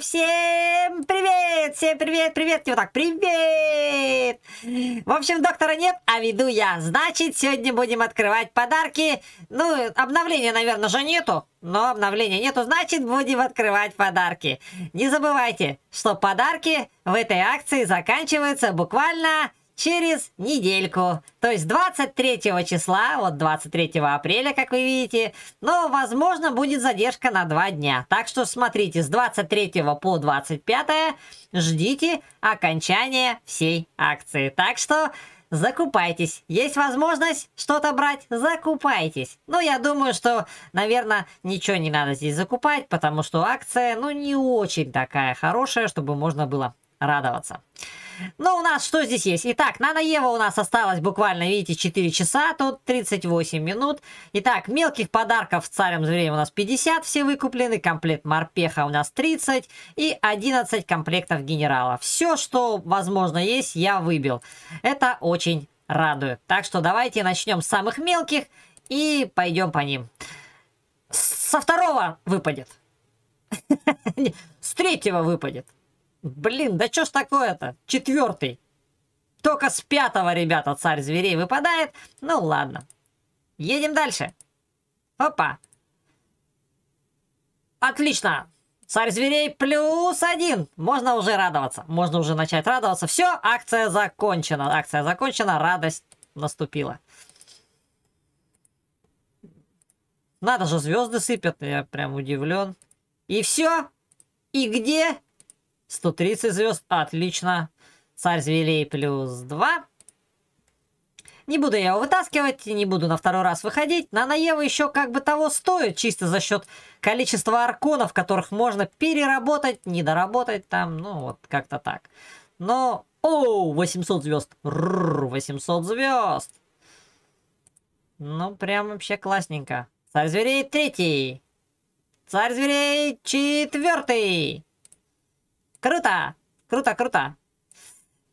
всем привет, всем привет, привет, и вот так, привет! В общем, доктора нет, а веду я. Значит, сегодня будем открывать подарки. Ну, обновления, наверное, же нету, но обновления нету, значит, будем открывать подарки. Не забывайте, что подарки в этой акции заканчиваются буквально через недельку. То есть 23 числа, вот 23 апреля, как вы видите, но, возможно, будет задержка на 2 дня. Так что смотрите, с 23 по 25 ждите окончания всей акции. Так что закупайтесь. Есть возможность что-то брать, закупайтесь. Но ну, я думаю, что, наверное, ничего не надо здесь закупать, потому что акция, ну, не очень такая хорошая, чтобы можно было радоваться. Ну у нас что здесь есть? Итак, Нано Ева у нас осталось буквально, видите, 4 часа, тут 38 минут. Итак, мелких подарков царем зверей у нас 50, все выкуплены, комплект морпеха у нас 30 и 11 комплектов генерала. Все, что возможно есть, я выбил. Это очень радует. Так что давайте начнем с самых мелких и пойдем по ним. Со второго выпадет. С третьего выпадет. Блин, да что ж такое-то? Четвертый. Только с пятого, ребята, царь зверей выпадает. Ну ладно. Едем дальше. Опа. Отлично. Царь зверей плюс один. Можно уже радоваться. Можно уже начать радоваться. Все, акция закончена. Акция закончена, радость наступила. Надо же, звезды сыпят. Я прям удивлен. И все. И где? 130 звезд, отлично. Царь зверей плюс 2. Не буду я его вытаскивать, не буду на второй раз выходить. на Нанаева еще как бы того стоит, чисто за счет количества арконов, которых можно переработать, недоработать там, ну вот как-то так. Но, о, 800 звезд, Рррр, 800 звезд. Ну, прям вообще классненько. Царь зверей третий. Царь зверей четвертый. Круто! Круто, круто!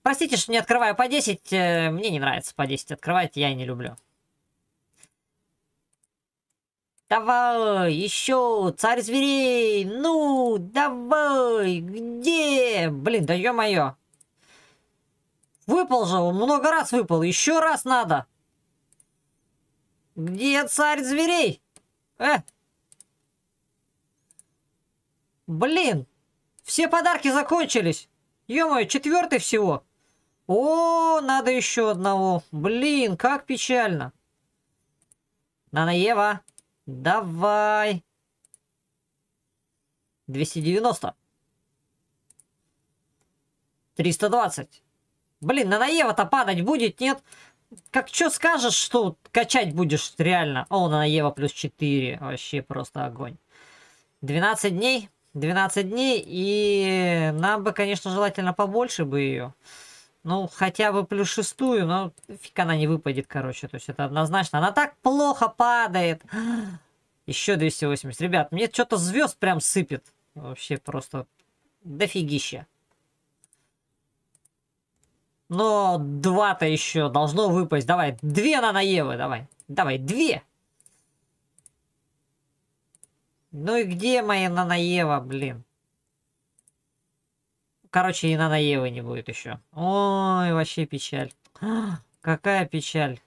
Простите, что не открываю по 10. Э, мне не нравится по 10 открывать, я не люблю. Давай, еще, царь зверей, ну, давай, где? Блин, да ё-моё. Выпал же, он много раз выпал, еще раз надо. Где царь зверей? Э! Блин, все подарки закончились. Ё-моё, четвертый всего. О, надо еще одного. Блин, как печально. Нанаева, давай. 290. 320. Блин, Нанаева-то падать будет, нет? Как что скажешь, что качать будешь реально? О, Нанаева плюс 4. Вообще просто огонь. 12 дней. 12 дней, и нам бы, конечно, желательно побольше бы ее. Ну, хотя бы плюс шестую, но фиг она не выпадет, короче. То есть это однозначно. Она так плохо падает. Еще 280. Ребят, мне что-то звезд прям сыпет. Вообще просто дофигища. Но два-то еще должно выпасть. Давай, две на наевы, давай. Давай, две. Ну и где моя Нанаева, блин? Короче, и Нанаевы не будет еще. Ой, вообще печаль. Какая печаль.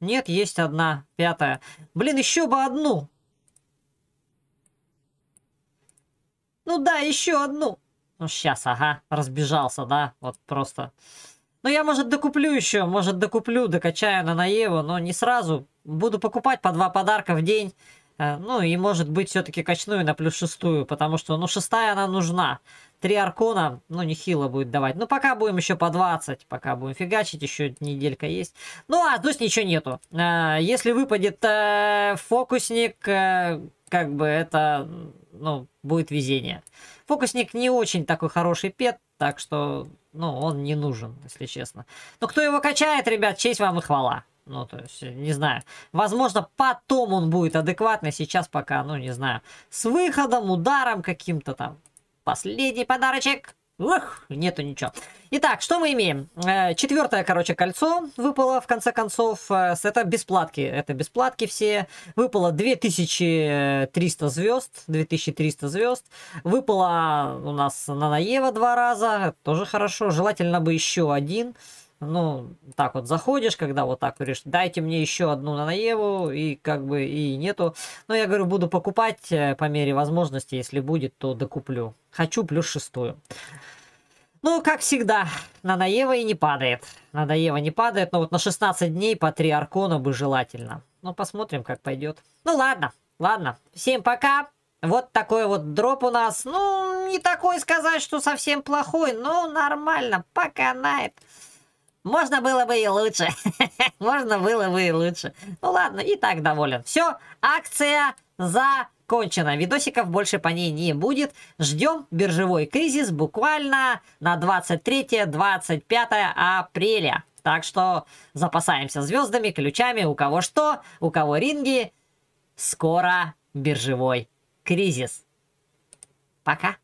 Нет, есть одна, пятая. Блин, еще бы одну. Ну да, еще одну. Ну сейчас, ага, разбежался, да, вот просто. Ну я, может, докуплю еще, может, докуплю, докачаю на Наеву, но не сразу. Буду покупать по два подарка в день. Э, ну и может быть все-таки качную на плюс шестую, потому что ну шестая она нужна. Три аркона, ну нехило будет давать. Ну пока будем еще по 20, пока будем фигачить, еще неделька есть. Ну а здесь ничего нету. Э, если выпадет э, фокусник, э, как бы это, ну, будет везение. Фокусник не очень такой хороший пет, так что, ну, он не нужен, если честно. Но кто его качает, ребят, честь вам и хвала. Ну, то есть, э, не знаю. Возможно, потом он будет адекватный, сейчас пока, ну, не знаю. С выходом, ударом каким-то там. Последний подарочек. Ух, нету ничего. Итак, что мы имеем? Э, Четвертое, короче, кольцо выпало, в конце концов. Э, это бесплатки, это бесплатки все. Выпало 2300 звезд, 2300 звезд. Выпало у нас на Наева два раза, тоже хорошо. Желательно бы еще один ну, так вот заходишь, когда вот так говоришь, дайте мне еще одну на наеву и как бы и нету. Но я говорю, буду покупать э, по мере возможности, если будет, то докуплю. Хочу плюс шестую. Ну, как всегда, на нанаева и не падает. на наева не падает, но вот на 16 дней по 3 аркона бы желательно. Ну, посмотрим, как пойдет. Ну, ладно, ладно. Всем пока. Вот такой вот дроп у нас. Ну, не такой сказать, что совсем плохой, но нормально. Поканает. Можно было бы и лучше. Можно было бы и лучше. Ну ладно, и так доволен. Все, акция закончена. Видосиков больше по ней не будет. Ждем биржевой кризис буквально на 23-25 апреля. Так что запасаемся звездами, ключами, у кого что, у кого ринги. Скоро биржевой кризис. Пока.